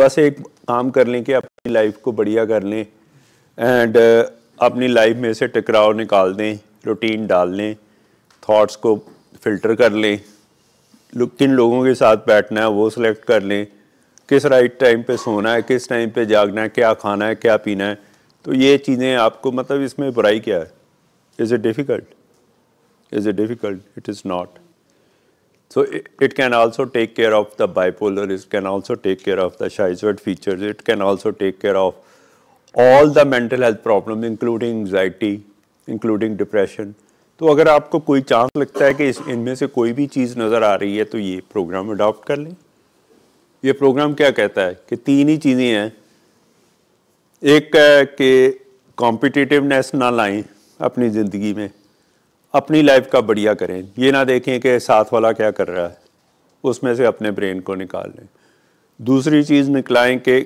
बस एक काम कर लें कि अपनी लाइफ को बढ़िया कर लें एंड uh, अपनी लाइफ में से टकराव निकाल दें रूटीन डाल लें थॉट्स को फिल्टर कर लें किन लोगों के साथ बैठना है वो सिलेक्ट कर लें किस राइट टाइम पे सोना है किस टाइम पे जागना है क्या खाना है क्या पीना है तो ये चीज़ें आपको मतलब इसमें बुराई क्या है is it difficult is it difficult it is not So it, it, can also take care of the bipolar, it can also take care of the schizoid features, it can also take care of all the mental health problems including anxiety, including depression. तो अगर आपको कोई chance लगता है कि इस इनमें से कोई भी चीज़ नज़र आ रही है तो ये प्रोग्राम अडॉप्ट कर लें ये प्रोग्राम क्या कहता है कि तीन ही चीज़ें हैं एक है कि कॉम्पिटिटिवनेस ना लाएं अपनी ज़िंदगी में अपनी लाइफ का बढ़िया करें ये ना देखें कि साथ वाला क्या कर रहा है उसमें से अपने ब्रेन को निकाल लें दूसरी चीज़ निकलाएं कि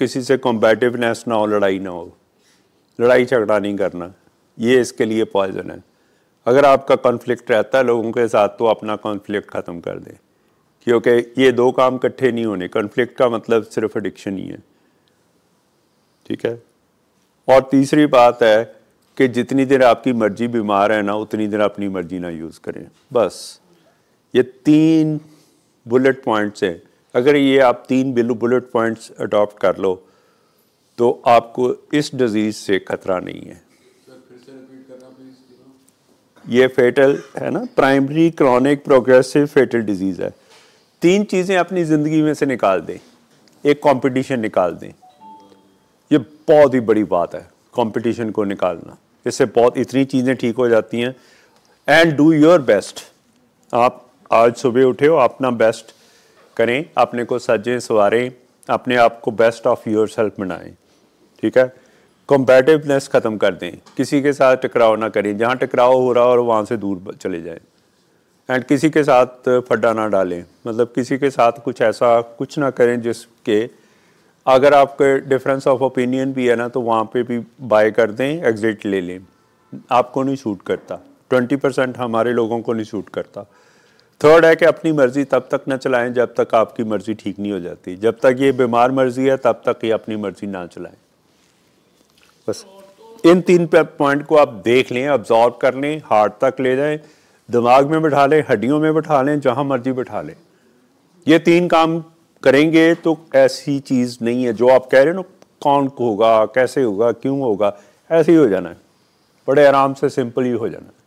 किसी से कॉम्पेटिवनेस ना हो लड़ाई ना हो लड़ाई झगड़ा नहीं करना ये इसके लिए पॉइजन है अगर आपका कॉन्फ्लिक्ट रहता है लोगों के साथ तो अपना कॉन्फ्लिक्ट ख़त्म कर दें क्योंकि ये दो काम इकट्ठे नहीं होने कॉन्फ्लिक्ट का मतलब सिर्फ एडिक्शन ही है ठीक है और तीसरी बात है कि जितनी देर आपकी मर्जी बीमार है ना उतनी देर अपनी मर्जी ना यूज़ करें बस ये तीन बुलेट पॉइंट्स हैं अगर ये आप तीन बुलेट पॉइंट्स अडॉप्ट कर लो तो आपको इस डिज़ीज़ से खतरा नहीं है ये फेटल है ना primary chronic progressive fatal disease है तीन चीज़ें अपनी ज़िंदगी में से निकाल दें एक कंपटीशन निकाल दें ये बहुत ही बड़ी बात है कंपटीशन को निकालना इससे बहुत इतनी चीज़ें ठीक हो जाती हैं एंड डू योर बेस्ट आप आज सुबह उठे हो अपना बेस्ट करें अपने को सजें सवारें अपने आप को बेस्ट ऑफ योर सेल्फ बनाएं ठीक है कॉम्पैटिवनेस ख़त्म कर दें किसी के साथ टकराव ना करें जहाँ टकराव हो रहा हो और वहाँ से दूर चले जाएं एंड किसी के साथ फड्डा ना डालें मतलब किसी के साथ कुछ ऐसा कुछ ना करें जिसके अगर आपके डिफरेंस ऑफ ओपिनियन भी है ना तो वहाँ पे भी बाय कर दें एग्ज़िट ले लें आपको नहीं सूट करता ट्वेंटी परसेंट हमारे लोगों को नहीं सूट करता थर्ड है कि अपनी मर्ज़ी तब तक ना चलाएं जब तक आपकी मर्ज़ी ठीक नहीं हो जाती जब तक ये बीमार मर्ज़ी है तब तक ये अपनी मर्ज़ी ना चलाएं बस इन तीन पॉइंट को आप देख लें ऑब्जॉर्व कर लें हार्ट तक ले जाएं दिमाग में बैठा लें हड्डियों में बैठा लें जहाँ मर्जी बैठा लें ये तीन काम करेंगे तो ऐसी चीज़ नहीं है जो आप कह रहे हो ना कौन होगा कैसे होगा क्यों होगा ऐसे ही हो जाना है बड़े आराम से सिंपल ही हो जाना है